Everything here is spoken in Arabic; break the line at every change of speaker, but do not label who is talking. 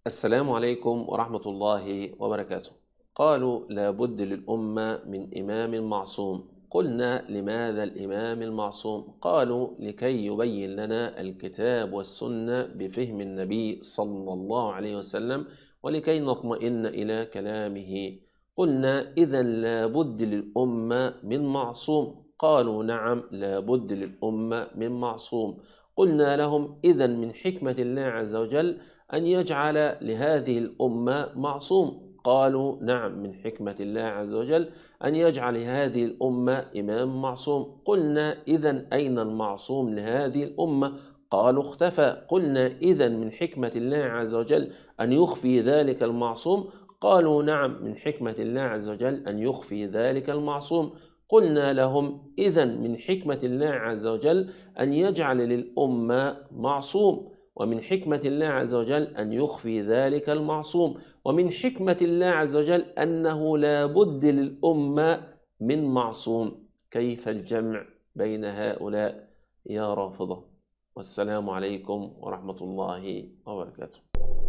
السلام عليكم ورحمة الله وبركاته قالوا لابد للأمة من إمام معصوم قلنا لماذا الإمام المعصوم قالوا لكي يبين لنا الكتاب والسنة بفهم النبي صلى الله عليه وسلم ولكي نطمئن إلى كلامه قلنا إذا لابد للأمة من معصوم قالوا نعم لابد للأمة من معصوم قلنا لهم إذا من حكمة الله عز وجل أن يجعل لهذه الأمة معصوم قالوا نعم من حكمة الله عز وجل أن يجعل هذه الأمة إمام معصوم قلنا إذا أين المعصوم لهذه الأمة قالوا اختفى قلنا إذا من حكمة الله عز وجل أن يخفي ذلك المعصوم قالوا نعم من حكمة الله عز وجل أن يخفي ذلك المعصوم قلنا لهم إذا من حكمة الله عز وجل أن يجعل للأمة معصوم ومن حكمة الله عز وجل أن يخفي ذلك المعصوم ومن حكمة الله عز وجل أنه لا بد للأمة من معصوم كيف الجمع بين هؤلاء يا رافضة والسلام عليكم ورحمة الله وبركاته